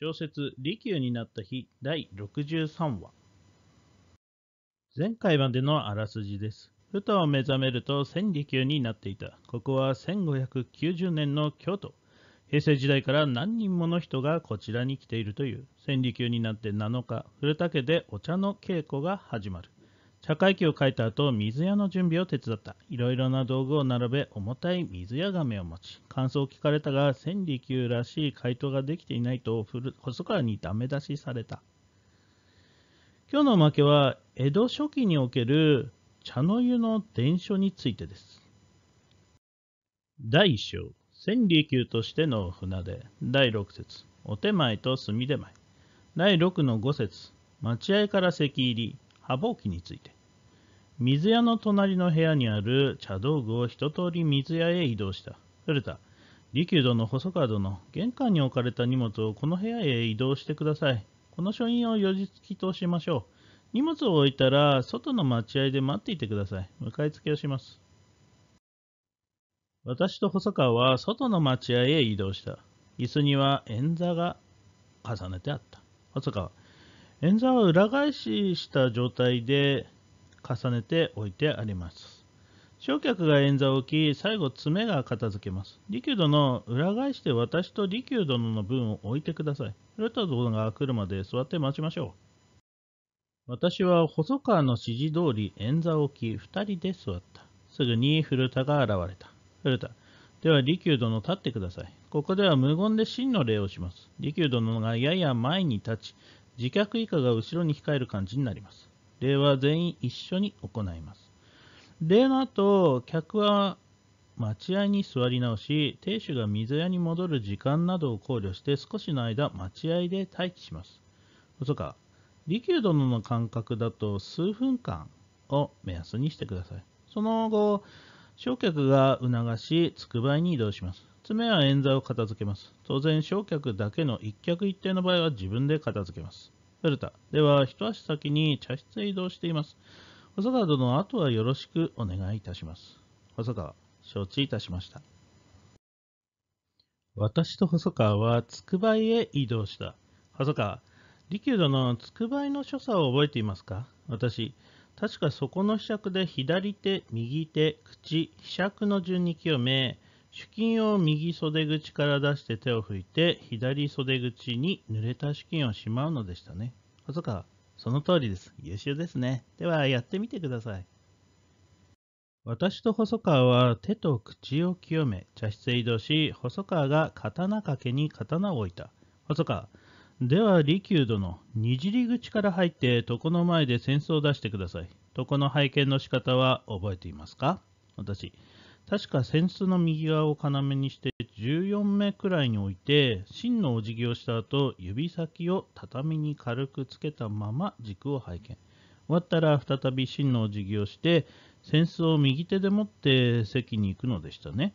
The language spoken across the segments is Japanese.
小説「利休になった日」第63話前回までのあらすじです。ふとを目覚めると千利休になっていた。ここは1590年の京都。平成時代から何人もの人がこちらに来ているという千利休になって7日、古田家でお茶の稽古が始まる。社会記を書いた後、水屋の準備を手伝った。いろいろな道具を並べ、重たい水屋亀を持ち、感想を聞かれたが、千里級らしい回答ができていないと、細川にダメ出しされた。今日のおまけは、江戸初期における茶の湯の伝書についてです。第1章、千里級としての船出。第6節、お手前と炭手前。第6の5節、待合から席入り、波防期について。水屋の隣の部屋にある茶道具を一通り水屋へ移動した。古田、利休殿、細川殿、玄関に置かれた荷物をこの部屋へ移動してください。この書院を四時付きとしましょう。荷物を置いたら、外の待合で待っていてください。迎え付けをします。私と細川は外の待合へ移動した。椅子には円座が重ねてあった。細川、円座は裏返しした状態で、重ねておいてあります。正客が円座を置き、最後、爪が片付けます。リキュードの裏返して私とリキュードの分を置いてください。ルタ殿が来るまで座って待ちましょう。私は細川の指示通り円座を置き、2人で座った。すぐに古田が現れた。古田、では利休殿立ってください。ここでは無言で真の礼をします。利休殿がやや前に立ち、自客以下が後ろに控える感じになります。礼は全員一緒に行います。礼の後、客は待合に座り直し、亭主が水屋に戻る時間などを考慮して少しの間待合で待機します。そうか、利休殿の間隔だと数分間を目安にしてください。その後、焼客が促し、つくばいに移動します。爪は冤罪を片付けます。当然、焼客だけの一脚一定の場合は自分で片付けます。古田では一足先に茶室へ移動しています。細川殿、あとはよろしくお願いいたします。細川、承知いたしました。私と細川はつくばいへ移動した。細川、利休殿、つくばいの所作を覚えていますか私、確かそこの柄杓で左手、右手、口、柄杓の順に清め、手巾を右袖口から出して手を拭いて、左袖口に濡れた手巾をしまうのでしたね。細川、その通りです。優秀ですね。では、やってみてください。私と細川は手と口を清め、茶室へ移動し、細川が刀掛けに刀を置いた。細川、では、利休殿、にじり口から入って、床の前で扇子を出してください。床の拝見の仕方は覚えていますか私、確か扇子の右側を要にして14目くらいに置いて芯のお辞儀をした後指先を畳に軽くつけたまま軸を拝見終わったら再び芯のお辞儀をして扇子を右手で持って席に行くのでしたね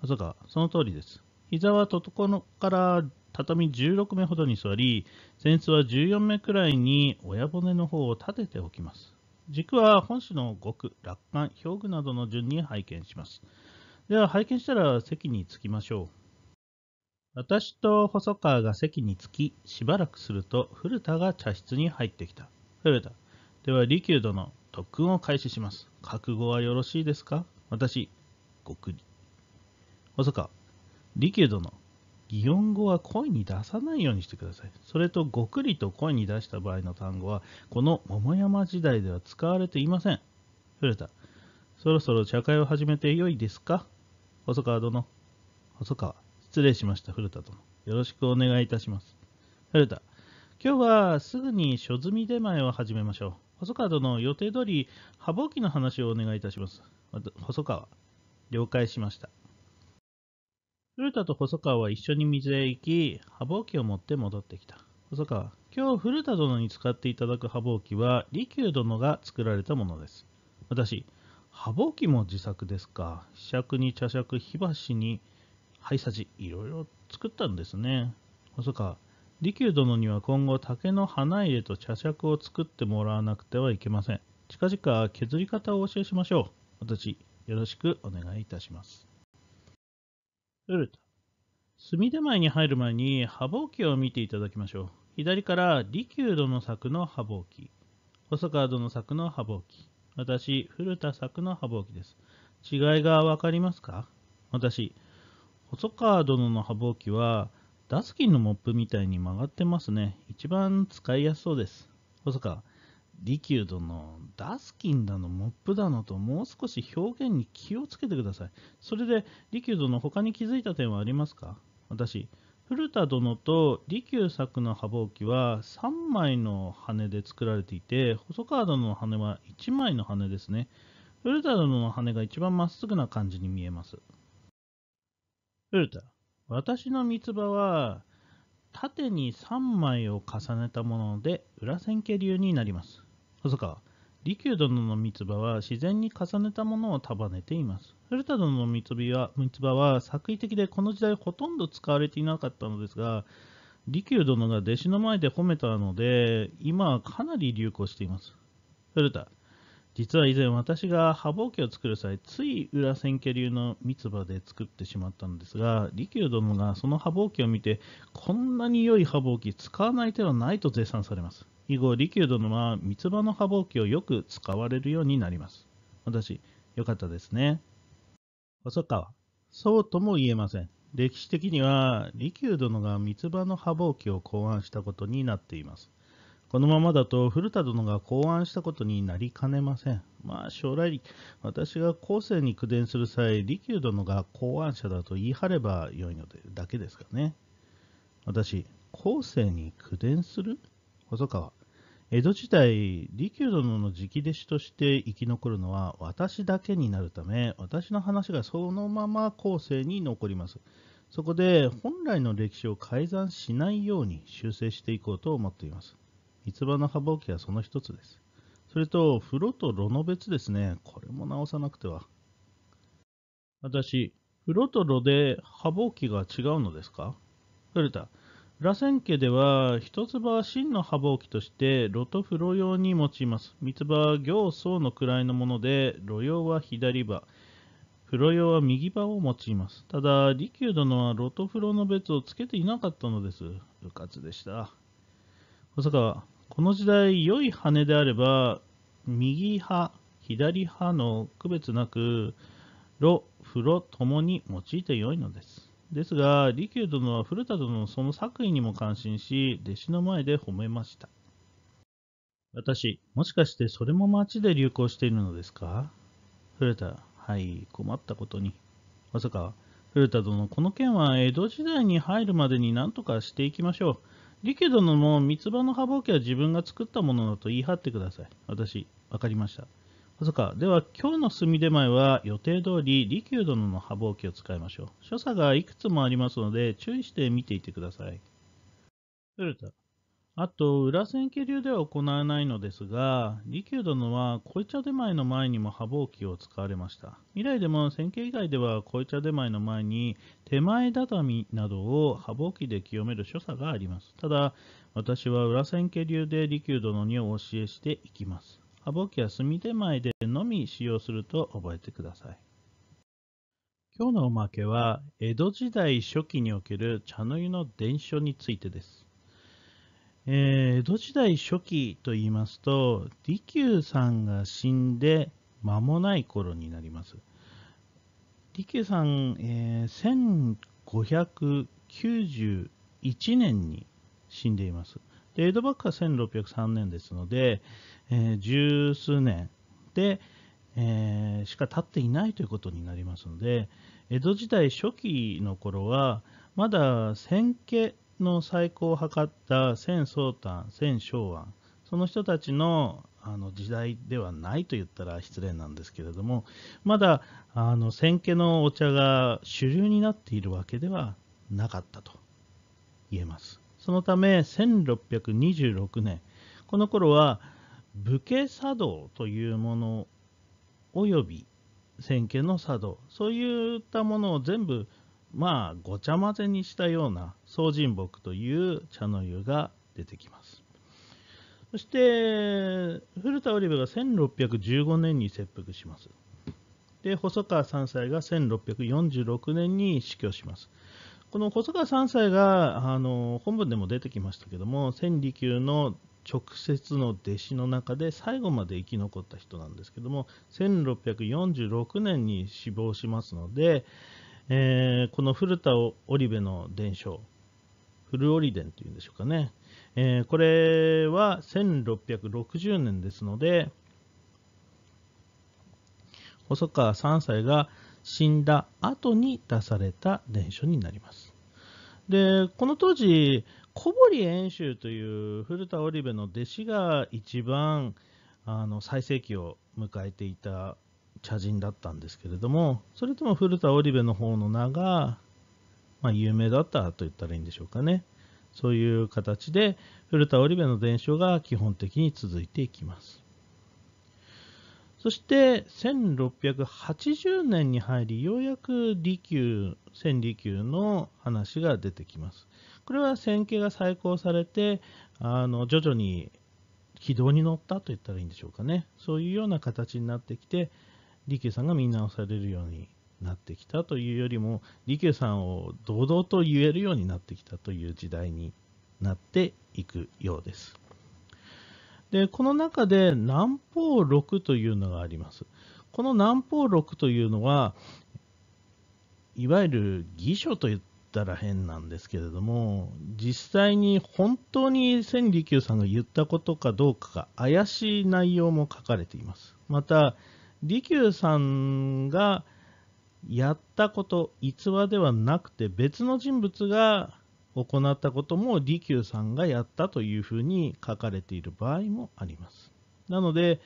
まさかその通りです膝は懐から畳16目ほどに座り扇子は14目くらいに親骨の方を立てておきます軸は本種の極、楽観、表具などの順に拝見します。では拝見したら席に着きましょう。私と細川が席に着き、しばらくすると古田が茶室に入ってきた。古田、では利休殿、特訓を開始します。覚悟はよろしいですか私、極く細川、利休殿、擬音語は声に出さないようにしてください。それと、ごくりと声に出した場合の単語は、この桃山時代では使われていません。古田、そろそろ茶会を始めてよいですか細川殿。細川、失礼しました、古田殿。よろしくお願いいたします。古田、今日はすぐに書積み出前を始めましょう。細川殿、予定通り、羽ぼきの話をお願いいたします。細川、了解しました。古田と細川は一緒に水へ行き、破ぼうきを持って戻ってきた。細川、今日古田殿に使っていただく破ぼうきは、利休殿が作られたものです。私、破ぼうきも自作ですか。試着に茶杓、火箸に、灰さじ、いろいろ作ったんですね。細川、利休殿には今後竹の花入れと茶杓を作ってもらわなくてはいけません。近々削り方をお教えしましょう。私、よろしくお願いいたします。ウルタ。隅手前に入る前に波防器を見ていただきましょう。左から利休殿作の波防器。細川殿作の波防器。私、古田作の波防器です。違いがわかりますか私、細川殿の波防器は、ダスキンのモップみたいに曲がってますね。一番使いやすそうです。細川、リキュードのダスキンだのモップだのともう少し表現に気をつけてください。それでリキュードの他に気づいた点はありますか私、古田殿と利休作の羽毛機は3枚の羽で作られていて、細川殿の羽は1枚の羽ですね。古田殿の羽が一番まっすぐな感じに見えます。古田、私の三つ葉は縦に3枚を重ねたもので裏千家流になります。細川利休殿の三つ葉は自然に重ねたものを束ねています。古田殿の三つ葉は三つ葉は作為的でこの時代ほとんど使われていなかったのですが、利休殿が弟子の前で褒めたので、今はかなり流行しています。古田、実は以前私が羽坊家を作る際、つい裏千家流の三つ葉で作ってしまったのですが、利休殿がその羽坊家を見て、こんなに良い羽坊家使わない手はないと絶賛されます。以後、リキュー三つ葉の葉ぼきをよく使われるようになります。私、よかったですね。細川、そうとも言えません。歴史的には、利休殿が三つ葉の葉ぼ機きを考案したことになっています。このままだと古田殿が考案したことになりかねません。まあ将来、私が後世に苦伝する際、利休殿が考案者だと言い張ればよいのでだけですかね。私、後世に苦伝する細川、江戸時代、利休殿の直弟子として生き残るのは私だけになるため、私の話がそのまま後世に残ります。そこで本来の歴史を改ざんしないように修正していこうと思っています。三つ葉の羽毛はその一つです。それと、風呂と炉の別ですね。これも直さなくては。私、風呂と炉で羽毛器が違うのですかトヨ螺千家では、一つ葉は真の羽ぼうとして、炉と風呂用に用います。三つ葉は行層の位のもので、炉用は左葉、風呂用は右葉を用います。ただ、利休殿は炉と風呂の別をつけていなかったのです。部活でした。小坂、この時代、良い羽であれば、右派、左派の区別なく、炉、風呂ともに用いて良いのです。ですが、利休殿は古田殿のその作為にも感心し、弟子の前で褒めました。私、もしかしてそれも町で流行しているのですか古田、はい、困ったことに。まさか、古田殿、この件は江戸時代に入るまでに何とかしていきましょう。利休殿も三つ葉の羽毛家は自分が作ったものだと言い張ってください。私、わかりました。そうか。では、今日の炭出前は予定通り利休殿の羽機を使いましょう。所作がいくつもありますので、注意して見ていてください。古田。あと、裏千家流では行わないのですが、利休殿は濃茶出前の前にも羽機を使われました。未来でも千家以外では濃茶出前の前に手前畳などを羽機で清める所作があります。ただ、私は裏千家流で利休殿にお教えしていきます。アボキは炭手前でのみ使用すると覚えてください。今日のおまけは、江戸時代初期における茶の湯の伝承についてです。えー、江戸時代初期と言いますと、利休さんが死んで間もない頃になります。利休さん、えー、1591年に死んでいます。で江戸幕府は1603年ですので、えー、十数年で、えー、しか経っていないということになりますので江戸時代初期の頃はまだ千家の最高を図った千宗旦千昭庵その人たちのあの時代ではないと言ったら失礼なんですけれどもまだあの千家のお茶が主流になっているわけではなかったと言えますそのため1626年この頃は武家茶道というものおよび千家の茶道そういったものを全部まあごちゃ混ぜにしたような総人木という茶の湯が出てきます。そして古田織部が1615年に切腹します。で細川三歳が1646年に死去します。この細川三歳があの本文でも出てきましたけども千里宮の直接の弟子の中で最後まで生き残った人なんですけども1646年に死亡しますので、えー、この古田織部の伝承古織伝というんでしょうかね、えー、これは1660年ですので細川3歳が死んだ後に出された伝書になります。でこの当時小堀遠州という古田織部の弟子が一番あの最盛期を迎えていた茶人だったんですけれどもそれとも古田織部の方の名が、まあ、有名だったと言ったらいいんでしょうかねそういう形で古田織部の伝承が基本的に続いていきますそして1680年に入りようやく利休千利休の話が出てきますこれは線形が再考されて、あの徐々に軌道に乗ったと言ったらいいんでしょうかね。そういうような形になってきて、利休さんが見直されるようになってきたというよりも、利休さんを堂々と言えるようになってきたという時代になっていくようです。で、この中で南方六というのがあります。この南方六というのは、いわゆる偽書といっったら変なんですけれども、実際に本当に千利休さんが言ったことかどうかが怪しい内容も書かれています。また、利休さんがやったこと、逸話ではなくて別の人物が行ったことも利休さんがやったというふうに書かれている場合もあります。なので、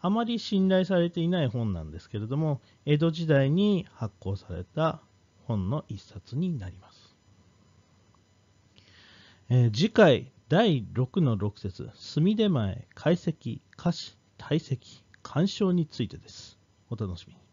あまり信頼されていない本なんですけれども、江戸時代に発行された本の一冊になります。えー、次回第6の6節墨出前、解析、歌詞、体積、鑑賞についてです。お楽しみに。